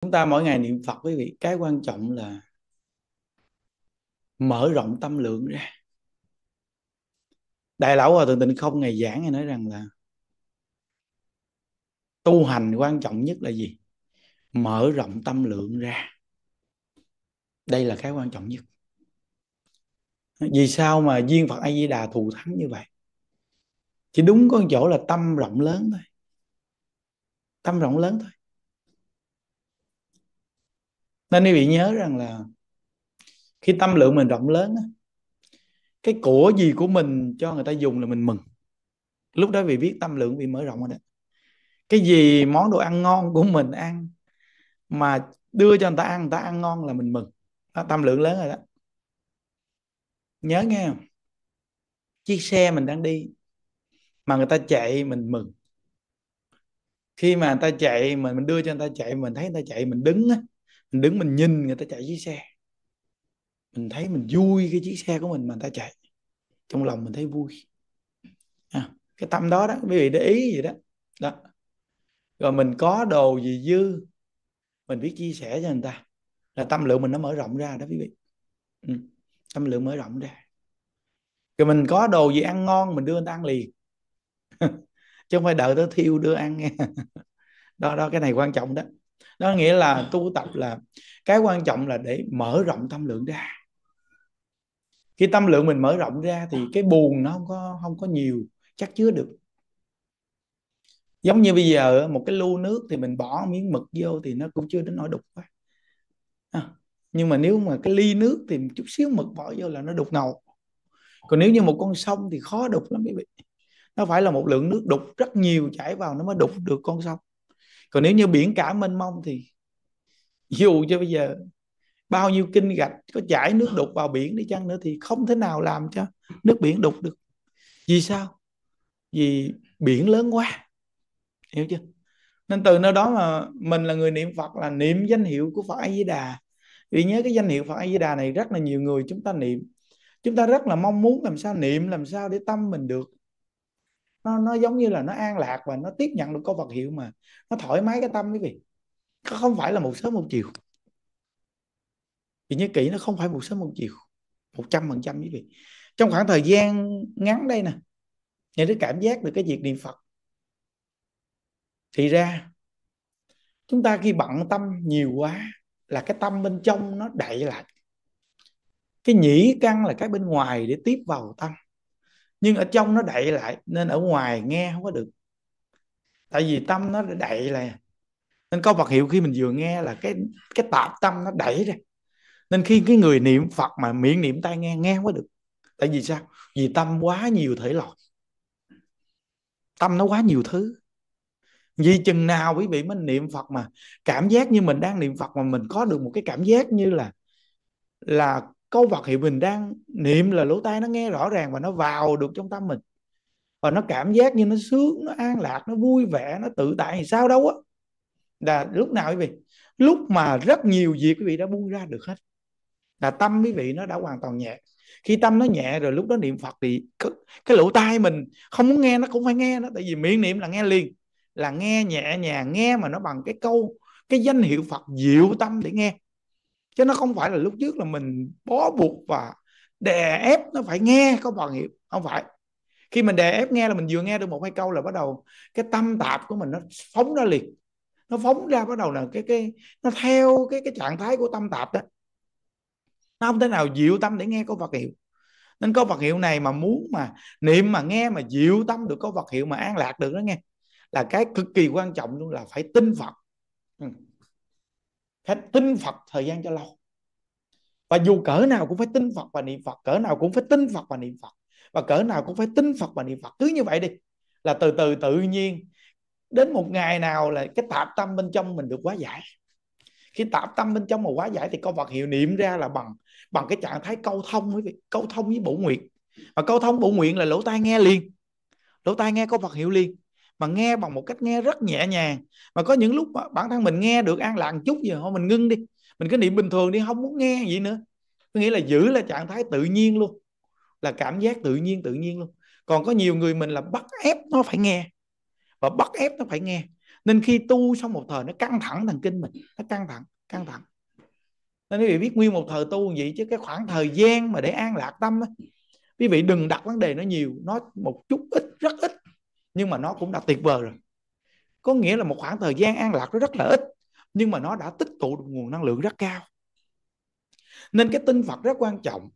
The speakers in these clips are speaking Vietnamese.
chúng ta mỗi ngày niệm phật quý vị cái quan trọng là mở rộng tâm lượng ra đại lão hòa thượng tịnh không ngày giảng ngài nói rằng là tu hành quan trọng nhất là gì mở rộng tâm lượng ra đây là cái quan trọng nhất vì sao mà duyên phật a di đà thù thắng như vậy chỉ đúng có chỗ là tâm rộng lớn thôi tâm rộng lớn thôi nên quý vị nhớ rằng là khi tâm lượng mình rộng lớn cái của gì của mình cho người ta dùng là mình mừng lúc đó vì biết tâm lượng vì mở rộng rồi đó cái gì món đồ ăn ngon của mình ăn mà đưa cho người ta ăn người ta ăn ngon là mình mừng đó, tâm lượng lớn rồi đó nhớ nghe không? chiếc xe mình đang đi mà người ta chạy mình mừng khi mà người ta chạy mình mình đưa cho người ta chạy mình thấy người ta chạy mình đứng á mình đứng mình nhìn người ta chạy chiếc xe mình thấy mình vui cái chiếc xe của mình mà người ta chạy trong lòng mình thấy vui à, cái tâm đó đó quý vị để ý vậy đó đó rồi mình có đồ gì dư mình biết chia sẻ cho người ta là tâm lượng mình nó mở rộng ra đó quý vị ừ. tâm lượng mở rộng ra rồi mình có đồ gì ăn ngon mình đưa người ta ăn liền chứ không phải đợi tới thiêu đưa ăn nghe đó đó cái này quan trọng đó đó nghĩa là tu tập là cái quan trọng là để mở rộng tâm lượng ra khi tâm lượng mình mở rộng ra thì cái buồn nó không có không có nhiều chắc chứa được giống như bây giờ một cái lu nước thì mình bỏ miếng mực vô thì nó cũng chưa đến nỗi đục quá à, nhưng mà nếu mà cái ly nước thì một chút xíu mực bỏ vô là nó đục ngầu còn nếu như một con sông thì khó đục lắm quý vị nó phải là một lượng nước đục rất nhiều chảy vào nó mới đục được con sông còn nếu như biển cả mênh mông thì dù cho bây giờ bao nhiêu kinh gạch có chảy nước đục vào biển đi chăng nữa thì không thể nào làm cho nước biển đục được vì sao vì biển lớn quá hiểu chưa nên từ nơi đó mà mình là người niệm phật là niệm danh hiệu của phật a di đà vì nhớ cái danh hiệu phật a di đà này rất là nhiều người chúng ta niệm chúng ta rất là mong muốn làm sao niệm làm sao để tâm mình được nó nó giống như là nó an lạc và nó tiếp nhận được câu vật hiệu mà nó thoải mái cái tâm quý vị nó không phải là một sớm một chiều vì nhớ kỹ nó không phải một sớm một chiều một trăm phần trăm quý vị trong khoảng thời gian ngắn đây nè nhà đức cảm giác được cái việc niệm phật thì ra chúng ta khi bận tâm nhiều quá là cái tâm bên trong nó đậy lại cái nhĩ căng là cái bên ngoài để tiếp vào tâm nhưng ở trong nó đậy lại nên ở ngoài nghe không có được tại vì tâm nó đậy lại nên có vật hiệu khi mình vừa nghe là cái cái tạp tâm nó đẩy ra nên khi cái người niệm Phật mà miệng niệm tai nghe nghe không có được tại vì sao vì tâm quá nhiều thể loại tâm nó quá nhiều thứ vì chừng nào quý vị mới niệm Phật mà cảm giác như mình đang niệm Phật mà mình có được một cái cảm giác như là là câu vật hiệu mình đang niệm là lỗ tai nó nghe rõ ràng và nó vào được trong tâm mình và nó cảm giác như nó sướng nó an lạc nó vui vẻ nó tự tại thì sao đâu á là lúc nào quý vị lúc mà rất nhiều việc quý vị đã buông ra được hết là tâm quý vị nó đã hoàn toàn nhẹ khi tâm nó nhẹ rồi lúc đó niệm phật thì cái, cái lỗ tai mình không muốn nghe nó cũng phải nghe nó tại vì miệng niệm là nghe liền là nghe nhẹ nhàng nghe mà nó bằng cái câu cái danh hiệu phật diệu tâm để nghe chứ nó không phải là lúc trước là mình bó buộc và đè ép nó phải nghe có phần hiệu không phải khi mình đè ép nghe là mình vừa nghe được một hai câu là bắt đầu cái tâm tạp của mình nó phóng ra liền nó phóng ra bắt đầu là cái cái nó theo cái cái trạng thái của tâm tạp đó nó không thể nào dịu tâm để nghe câu vật hiệu nên câu vật hiệu này mà muốn mà niệm mà nghe mà dịu tâm được câu vật hiệu mà an lạc được đó nghe là cái cực kỳ quan trọng luôn là phải tin Phật phải tin Phật thời gian cho lâu và dù cỡ nào cũng phải tin Phật và niệm Phật cỡ nào cũng phải tin Phật và niệm Phật và cỡ nào cũng phải tin Phật và niệm Phật cứ như vậy đi là từ từ tự nhiên đến một ngày nào là cái tạp tâm bên trong mình được quá giải khi tạp tâm bên trong mà quá giải thì con Phật hiệu niệm ra là bằng bằng cái trạng thái câu thông với câu thông với bổ nguyện và câu thông bổ nguyện là lỗ tai nghe liền lỗ tai nghe câu Phật hiệu liền mà nghe bằng một cách nghe rất nhẹ nhàng mà có những lúc mà bản thân mình nghe được an lạc chút giờ thôi mình ngưng đi mình cứ niệm bình thường đi không muốn nghe gì nữa có nghĩa là giữ là trạng thái tự nhiên luôn là cảm giác tự nhiên tự nhiên luôn còn có nhiều người mình là bắt ép nó phải nghe và bắt ép nó phải nghe nên khi tu xong một thời nó căng thẳng thần kinh mình nó căng thẳng căng thẳng nên quý vị biết nguyên một thời tu vậy chứ cái khoảng thời gian mà để an lạc tâm ấy, quý vị đừng đặt vấn đề nó nhiều nó một chút ít rất ít nhưng mà nó cũng đã tuyệt vời rồi có nghĩa là một khoảng thời gian an lạc nó rất là ít nhưng mà nó đã tích tụ được nguồn năng lượng rất cao nên cái tinh Phật rất quan trọng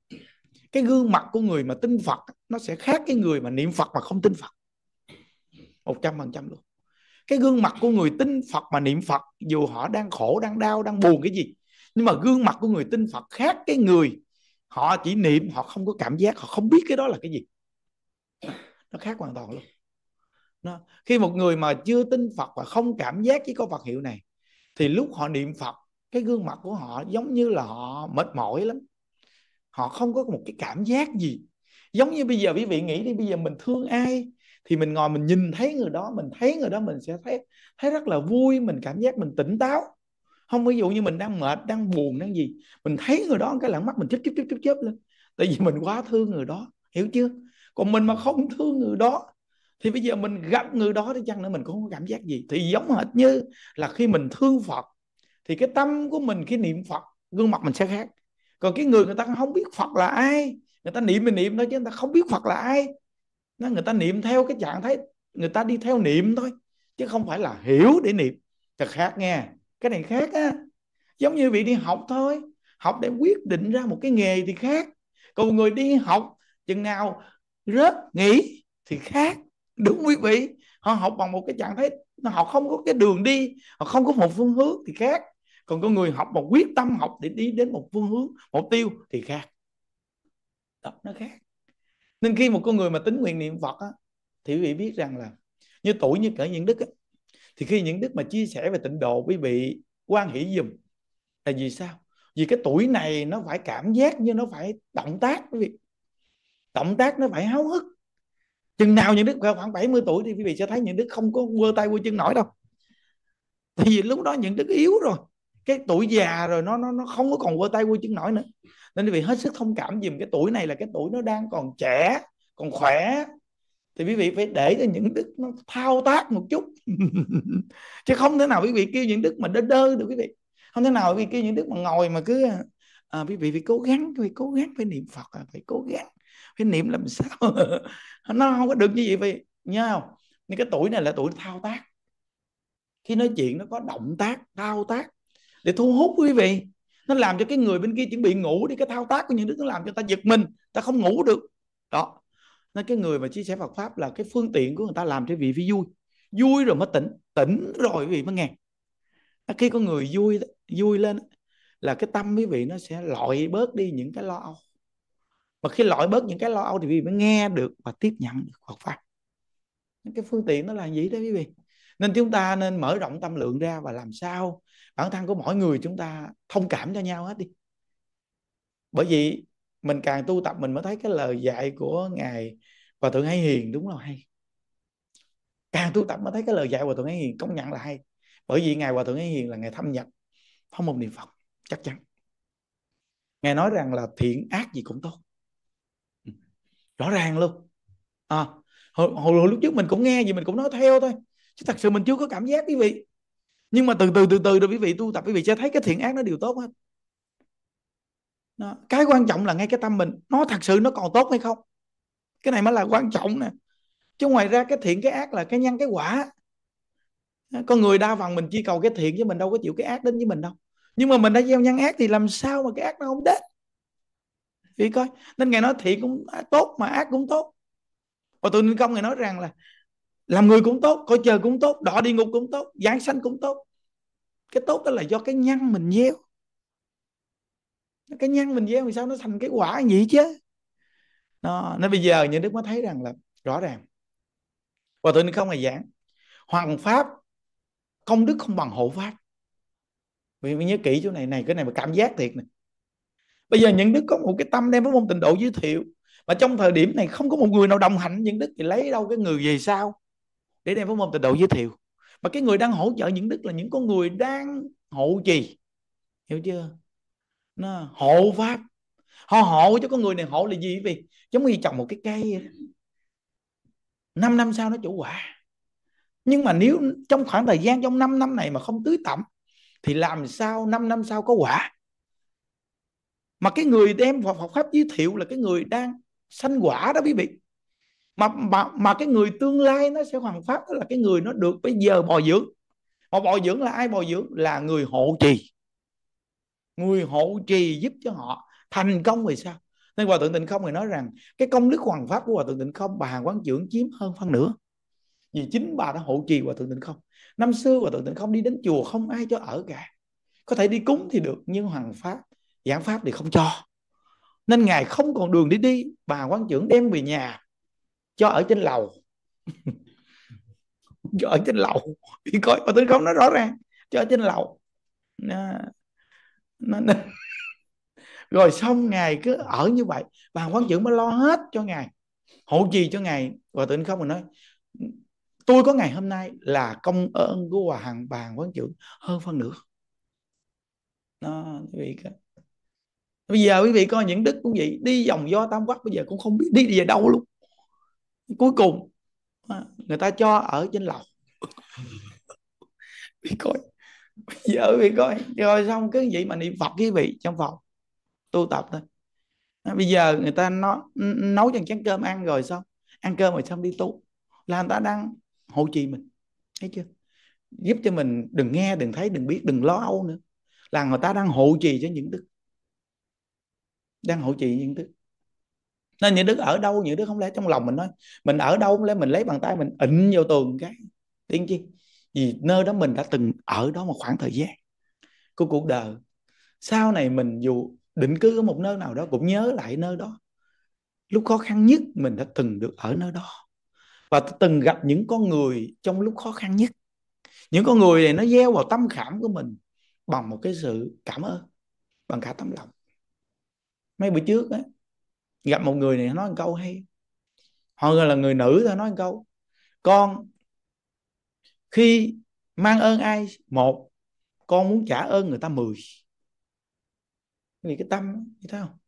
cái gương mặt của người mà tin Phật nó sẽ khác cái người mà niệm Phật mà không tin Phật một trăm phần trăm luôn cái gương mặt của người tin Phật mà niệm Phật dù họ đang khổ đang đau đang buồn cái gì nhưng mà gương mặt của người tin Phật khác cái người họ chỉ niệm họ không có cảm giác họ không biết cái đó là cái gì nó khác hoàn toàn luôn nó khi một người mà chưa tin phật và không cảm giác với có phật hiệu này thì lúc họ niệm phật cái gương mặt của họ giống như là họ mệt mỏi lắm họ không có một cái cảm giác gì giống như bây giờ quý vị nghĩ đi bây giờ mình thương ai thì mình ngồi mình nhìn thấy người đó mình thấy người đó mình sẽ thấy thấy rất là vui mình cảm giác mình tỉnh táo không ví dụ như mình đang mệt đang buồn đang gì mình thấy người đó cái lãng mắt mình chớp chớp chớp chớp lên tại vì mình quá thương người đó hiểu chưa còn mình mà không thương người đó thì bây giờ mình gặp người đó thì chăng nữa mình cũng không có cảm giác gì thì giống hệt như là khi mình thương Phật thì cái tâm của mình khi niệm Phật gương mặt mình sẽ khác còn cái người người ta không biết Phật là ai người ta niệm mình niệm thôi chứ người ta không biết Phật là ai nó người ta niệm theo cái trạng thái người ta đi theo niệm thôi chứ không phải là hiểu để niệm thật khác nghe cái này khác á giống như vị đi học thôi học để quyết định ra một cái nghề thì khác còn người đi học chừng nào rớt nghỉ thì khác đúng quý vị họ học bằng một cái trạng thái họ không có cái đường đi họ không có một phương hướng thì khác còn có người học mà quyết tâm học để đi đến một phương hướng mục tiêu thì khác đó, nó khác nên khi một con người mà tính nguyện niệm phật á, thì quý vị biết rằng là như tuổi như cỡ những đức á, thì khi những đức mà chia sẻ về tịnh độ quý vị quan hỷ dùm là vì sao vì cái tuổi này nó phải cảm giác như nó phải động tác quý vị động tác nó phải háo hức chừng nào những đức khoảng 70 tuổi thì quý vị sẽ thấy những đức không có quơ tay quơ chân nổi đâu tại vì lúc đó những đức yếu rồi cái tuổi già rồi nó nó nó không có còn quơ tay quơ chân nổi nữa nên quý vị hết sức thông cảm dùm cái tuổi này là cái tuổi nó đang còn trẻ còn khỏe thì quý vị phải để cho những đức nó thao tác một chút chứ không thể nào quý vị kêu những đức mà đơ đơ được quý vị không thể nào quý vị kêu những đức mà ngồi mà cứ à, à, quý vị phải cố gắng quý vị cố gắng phải niệm phật à, phải cố gắng phải niệm làm sao nó không có được như vậy vì nhau không nên cái tuổi này là tuổi thao tác khi nói chuyện nó có động tác thao tác để thu hút quý vị nó làm cho cái người bên kia chuẩn bị ngủ đi cái thao tác của những đứa nó làm cho ta giật mình ta không ngủ được đó nên cái người mà chia sẻ Phật pháp là cái phương tiện của người ta làm cho vị phải vui vui rồi mới tỉnh tỉnh rồi quý vị mới nghe khi có người vui vui lên là cái tâm quý vị nó sẽ loại bớt đi những cái lo âu mà khi loại bớt những cái lo âu thì quý vị mới nghe được và tiếp nhận được Phật pháp những cái phương tiện nó là gì đó quý vị nên chúng ta nên mở rộng tâm lượng ra và làm sao bản thân của mỗi người chúng ta thông cảm cho nhau hết đi bởi vì mình càng tu tập mình mới thấy cái lời dạy của ngài và thượng hải hiền đúng là hay càng tu tập mới thấy cái lời dạy của thượng hải hiền công nhận là hay bởi vì ngài hòa thượng hải hiền là ngài thâm nhập pháp môn niệm phật chắc chắn ngài nói rằng là thiện ác gì cũng tốt rõ ràng luôn à, hồi, hồi, hồi lúc trước mình cũng nghe gì mình cũng nói theo thôi chứ thật sự mình chưa có cảm giác quý vị nhưng mà từ từ từ từ rồi quý vị tu tập quý vị sẽ thấy cái thiện ác nó đều tốt hết đó. cái quan trọng là ngay cái tâm mình nó thật sự nó còn tốt hay không cái này mới là quan trọng nè chứ ngoài ra cái thiện cái ác là cái nhân cái quả con người đa phần mình chỉ cầu cái thiện với mình đâu có chịu cái ác đến với mình đâu nhưng mà mình đã gieo nhân ác thì làm sao mà cái ác nó không đến vì coi nên ngài nói thiện cũng tốt mà ác cũng tốt và tôi nên công ngài nói rằng là làm người cũng tốt coi chờ cũng tốt đỏ địa ngục cũng tốt giáng sanh cũng tốt cái tốt đó là do cái nhân mình gieo cái nhân mình gieo thì sao nó thành cái quả gì chứ đó. nên bây giờ những đức mới thấy rằng là rõ ràng và tôi nên không ngày giảng hoàng pháp công đức không bằng hộ pháp vì mình nhớ kỹ chỗ này này cái này mà cảm giác thiệt này bây giờ những đức có một cái tâm đem với môn tình độ giới thiệu mà trong thời điểm này không có một người nào đồng hành những đức thì lấy đâu cái người về sao để đem với môn tình độ giới thiệu mà cái người đang hỗ trợ những đức là những con người đang hộ trì hiểu chưa nó hộ pháp họ hộ cho con người này hộ là gì vì giống như trồng một cái cây năm năm sau nó chủ quả nhưng mà nếu trong khoảng thời gian trong 5 năm này mà không tưới tẩm thì làm sao 5 năm sau có quả mà cái người đem Phật học pháp giới thiệu là cái người đang sanh quả đó quý vị mà mà mà cái người tương lai nó sẽ hoàn pháp đó là cái người nó được bây giờ bồi dưỡng mà bồi dưỡng là ai bồi dưỡng là người hộ trì người hộ trì giúp cho họ thành công về sao nên hòa thượng tịnh không người nói rằng cái công đức hoàn pháp của hòa thượng tịnh không bà quán trưởng chiếm hơn phân nửa vì chính bà đã hộ trì hòa thượng tịnh không năm xưa hòa thượng tịnh không đi đến chùa không ai cho ở cả có thể đi cúng thì được nhưng hoàng pháp giảng pháp thì không cho nên ngài không còn đường để đi bà quan trưởng đem về nhà cho ở trên lầu cho ở trên lầu thì coi bà tính không nói rõ ràng cho ở trên lầu nó, nó, nó. rồi xong ngài cứ ở như vậy bà quan trưởng mới lo hết cho ngài hộ trì cho ngài và tự không mình nói tôi có ngày hôm nay là công ơn của hòa hằng bà quan trưởng hơn phân nửa nó vì cái bây giờ quý vị coi những đức cũng vậy đi vòng do tam quắc bây giờ cũng không biết đi về đâu luôn cuối cùng à, người ta cho ở trên lầu quý coi bây giờ quý vị coi rồi xong cái vậy mà niệm phật quý vị trong phòng tu tập thôi à, bây giờ người ta nó nấu cho chén cơm ăn rồi xong ăn cơm rồi xong đi tu là người ta đang hộ trì mình thấy chưa giúp cho mình đừng nghe đừng thấy đừng biết đừng lo âu nữa là người ta đang hộ trì cho những đức đang hậu trì những đức nên những đức ở đâu những đức không lẽ trong lòng mình nói mình ở đâu không lẽ mình lấy bàn tay mình ịnh vô tường cái tiếng chi vì nơi đó mình đã từng ở đó một khoảng thời gian của cuộc đời sau này mình dù định cư ở một nơi nào đó cũng nhớ lại nơi đó lúc khó khăn nhất mình đã từng được ở nơi đó và từng gặp những con người trong lúc khó khăn nhất những con người này nó gieo vào tâm khảm của mình bằng một cái sự cảm ơn bằng cả tấm lòng mấy bữa trước á gặp một người này nói một câu hay họ là người nữ thôi nói một câu con khi mang ơn ai một con muốn trả ơn người ta mười vì cái tâm như thế không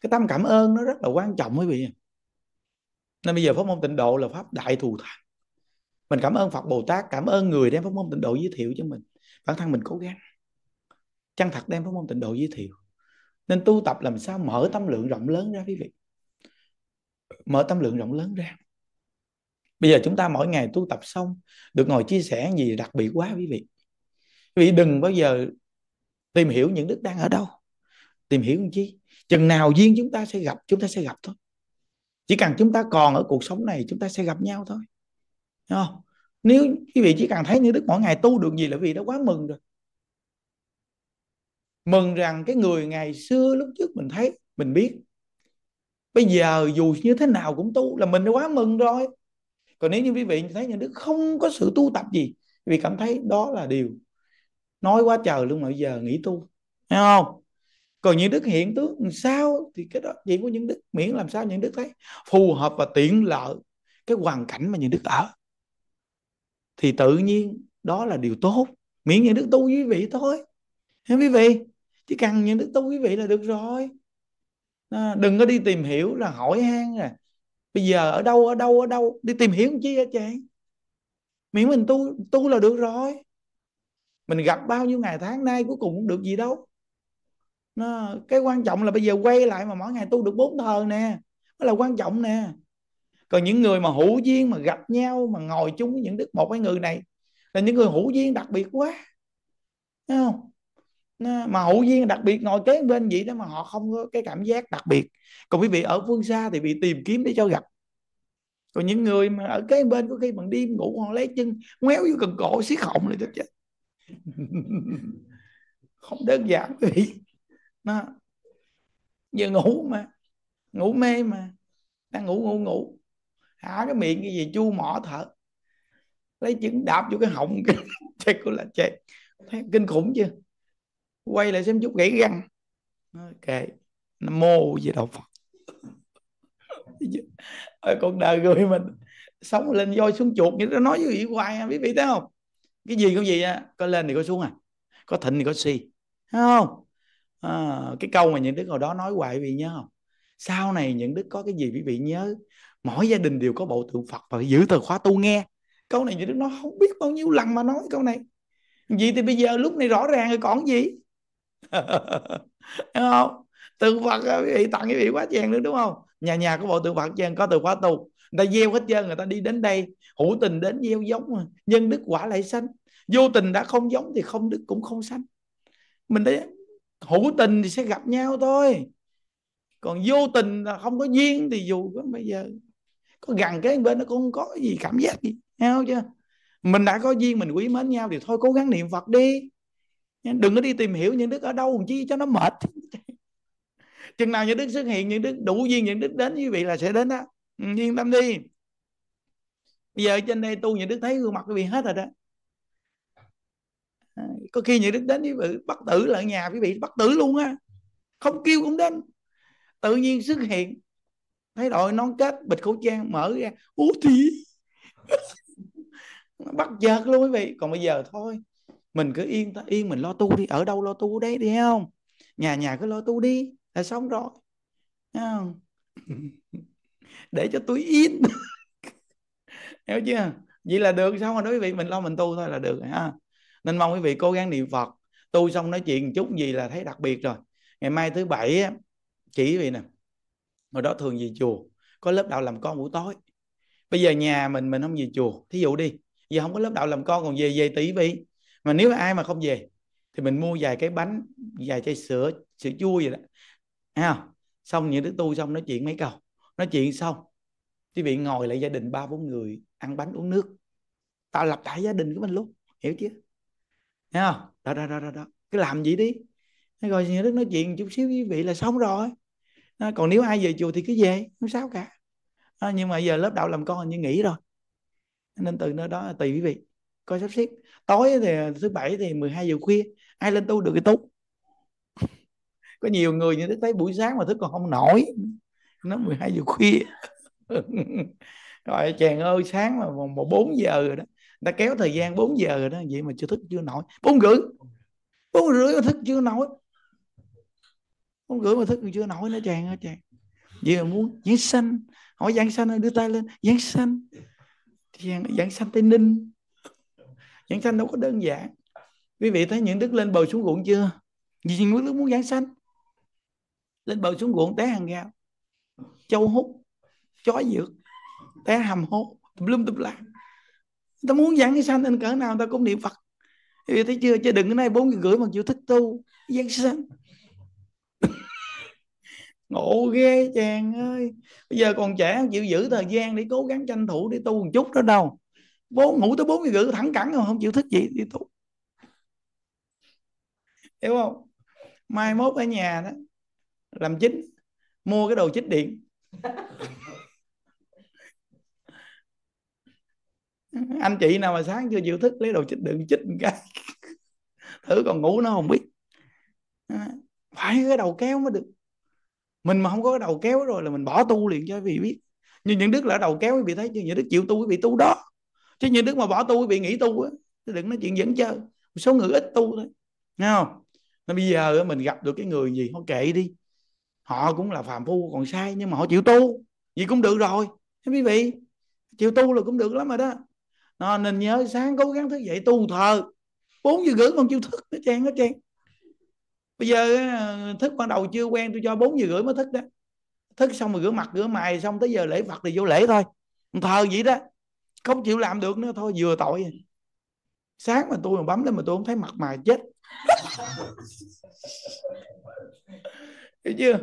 cái tâm cảm ơn nó rất là quan trọng quý vị nên bây giờ pháp môn tịnh độ là pháp đại thù thành mình cảm ơn phật bồ tát cảm ơn người đem pháp môn tịnh độ giới thiệu cho mình bản thân mình cố gắng chân thật đem pháp môn tịnh độ giới thiệu nên tu tập làm sao mở tâm lượng rộng lớn ra quý vị mở tâm lượng rộng lớn ra bây giờ chúng ta mỗi ngày tu tập xong được ngồi chia sẻ gì đặc biệt quá quý vị quý vị đừng bao giờ tìm hiểu những đức đang ở đâu tìm hiểu làm chi chừng nào duyên chúng ta sẽ gặp chúng ta sẽ gặp thôi chỉ cần chúng ta còn ở cuộc sống này chúng ta sẽ gặp nhau thôi không nếu quý vị chỉ cần thấy như đức mỗi ngày tu được gì là vì đã quá mừng rồi mừng rằng cái người ngày xưa lúc trước mình thấy mình biết bây giờ dù như thế nào cũng tu là mình đã quá mừng rồi còn nếu như quý vị thấy những đức không có sự tu tập gì vì cảm thấy đó là điều nói quá trời luôn mà bây giờ nghỉ tu thấy không còn những đức hiện tướng sao thì cái đó chuyện của những đức miễn làm sao những đức thấy phù hợp và tiện lợi cái hoàn cảnh mà những đức ở thì tự nhiên đó là điều tốt miễn những đức tu với quý vị thôi Thế quý vị chỉ cần những đức tin quý vị là được rồi à, đừng có đi tìm hiểu là hỏi han à bây giờ ở đâu ở đâu ở đâu đi tìm hiểu chi hả chị miễn mình tu tu là được rồi mình gặp bao nhiêu ngày tháng nay cuối cùng cũng được gì đâu nó, cái quan trọng là bây giờ quay lại mà mỗi ngày tu được bốn thờ nè đó là quan trọng nè còn những người mà hữu duyên mà gặp nhau mà ngồi chung với những đức một cái người này là những người hữu duyên đặc biệt quá Thấy không mà hậu duyên đặc biệt ngồi kế bên vậy đó mà họ không có cái cảm giác đặc biệt còn quý vị ở phương xa thì bị tìm kiếm để cho gặp còn những người mà ở kế bên có khi bằng đêm ngủ họ lấy chân ngoéo vô cần cổ xiết họng lại chết chết không đơn giản quý vị nó giờ ngủ mà ngủ mê mà đang ngủ ngủ ngủ hả cái miệng cái gì chu mỏ thở lấy chân đạp vô cái họng chết cũng là chết thấy kinh khủng chưa quay lại xem chút gãy răng ok nó mô gì đâu phật ở đời người mình sống lên voi xuống chuột như nó nói với gì hoài à, quý vị thấy không cái gì cũng gì à, có lên thì có xuống à có thịnh thì có si thấy không à, cái câu mà những đứa hồi đó nói hoài quý vị nhớ không sau này những đức có cái gì quý vị nhớ mỗi gia đình đều có bộ tượng phật và giữ từ khóa tu nghe câu này những đức nó không biết bao nhiêu lần mà nói câu này vậy thì bây giờ lúc này rõ ràng rồi còn gì đúng không tượng phật vị tặng quý vị quá chèn nữa đúng không nhà nhà có bộ tượng phật chèn có tượng khóa tu người ta gieo hết trơn người ta đi đến đây hữu tình đến gieo giống mà. nhân đức quả lại sanh vô tình đã không giống thì không đức cũng không sanh mình đấy hữu tình thì sẽ gặp nhau thôi còn vô tình là không có duyên thì dù bây giờ có gần cái bên nó cũng không có gì cảm giác gì hiểu chưa mình đã có duyên mình quý mến nhau thì thôi cố gắng niệm phật đi đừng có đi tìm hiểu những đức ở đâu làm chi cho nó mệt chừng nào những đức xuất hiện những đức đủ duyên những đức đến với vị là sẽ đến đó ừ, yên tâm đi bây giờ trên đây tu những đức thấy gương mặt quý vị hết rồi đó à, có khi những đức đến với vị bất tử ở nhà quý vị bất tử luôn á không kêu cũng đến tự nhiên xuất hiện thấy đội nón kết bịch khẩu trang mở ra ú thì bắt giật luôn quý vị còn bây giờ thôi mình cứ yên ta yên mình lo tu đi ở đâu lo tu đấy đi không nhà nhà cứ lo tu đi là xong rồi không để cho tôi yên hiểu chưa vậy là được xong rồi đó quý vị mình lo mình tu thôi là được ha nên mong quý vị cố gắng niệm phật tu xong nói chuyện chút gì là thấy đặc biệt rồi ngày mai thứ bảy chỉ quý nè hồi đó thường về chùa có lớp đạo làm con buổi tối bây giờ nhà mình mình không về chùa thí dụ đi giờ không có lớp đạo làm con còn về về tỷ vị mà nếu ai mà không về thì mình mua vài cái bánh vài chai sữa sữa chua vậy đó à, xong những đứa tu xong nói chuyện mấy câu nói chuyện xong thì bị ngồi lại gia đình ba bốn người ăn bánh uống nước tạo lập lại gia đình của mình luôn hiểu chưa Thấy đó đó đó đó, đó. cứ làm gì đi rồi những đứa nói chuyện chút xíu với vị là xong rồi à, còn nếu ai về chùa thì cứ về không sao cả à, nhưng mà giờ lớp đạo làm con như nghỉ rồi nên từ nơi đó tùy quý vị coi sắp xếp tối thì thứ bảy thì 12 giờ khuya ai lên tu được thì tu có nhiều người như thức thấy buổi sáng mà thức còn không nổi nó 12 giờ khuya rồi chàng ơi sáng mà vòng 4 giờ rồi đó đã kéo thời gian 4 giờ rồi đó vậy mà chưa thức chưa nổi bốn rưỡi bốn rưỡi mà thức chưa nổi bốn rưỡi mà thức chưa nổi nữa chàng ơi chàng vậy mà muốn giảng sanh hỏi giảng sanh đưa tay lên giảng sanh giảng, giảng sanh tây ninh giảng sanh đâu có đơn giản quý vị thấy những đức lên bầu xuống ruộng chưa vì những đức muốn giảng sanh lên bầu xuống ruộng té hàng gạo châu hút chó dược té hầm hố tùm lum tùm la ta muốn giảng cái sanh nên cỡ nào ta cũng niệm phật quý vị thấy chưa chứ đừng cái này bốn người gửi mà chịu thích tu giảng sanh ngộ ghê chàng ơi bây giờ còn trẻ chịu giữ thời gian để cố gắng tranh thủ để tu một chút đó đâu bốn ngủ tới bốn giờ rưỡi thẳng cẳng không, không chịu thức dậy đi tu hiểu không mai mốt ở nhà đó làm chính mua cái đồ chích điện anh chị nào mà sáng chưa chịu thức lấy đồ chích điện chích một cái thử còn ngủ nó không biết à, phải cái đầu kéo mới được mình mà không có cái đầu kéo rồi là mình bỏ tu liền cho vì biết nhưng những đức là đầu kéo quý vị thấy chứ những đức chịu tu quý vị tu đó chứ như đức mà bỏ tu quý vị nghỉ tu á đừng nói chuyện dẫn chơi một số người ít tu thôi nghe không nên bây giờ mình gặp được cái người gì họ kệ đi họ cũng là phàm phu còn sai nhưng mà họ chịu tu gì cũng được rồi Thế quý vị chịu tu là cũng được lắm rồi đó nó nên nhớ sáng cố gắng thức dậy tu thờ bốn giờ gửi còn chưa thức nó trang nó trang bây giờ thức ban đầu chưa quen tôi cho bốn giờ gửi mới thức đó thức xong rồi rửa mặt rửa mày xong tới giờ lễ phật thì vô lễ thôi thờ vậy đó không chịu làm được nữa thôi vừa tội sáng mà tôi mà bấm lên mà tôi không thấy mặt mày chết hiểu chưa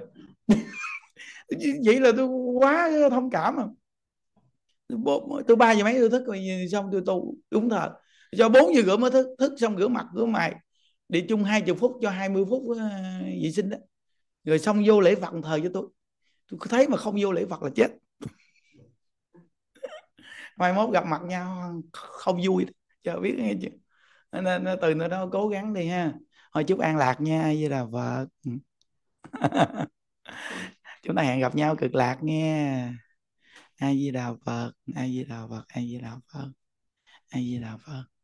vậy là tôi quá thông cảm mà tôi ba giờ mấy tôi thức rồi xong tôi tu đúng thật cho bốn giờ rửa mới thức thức xong rửa mặt rửa mày để chung hai chục phút cho hai mươi phút ờ, vệ sinh đó rồi xong vô lễ phật thờ cho tôi tôi thấy mà không vô lễ phật là chết mai mốt gặp mặt nhau không vui chờ biết nghe chưa nên, từ nữa đó cố gắng đi ha hồi chúc an lạc nha với là vợ chúng ta hẹn gặp nhau cực lạc nghe, ai di đà phật ai di đà phật ai di đà phật ai di đà phật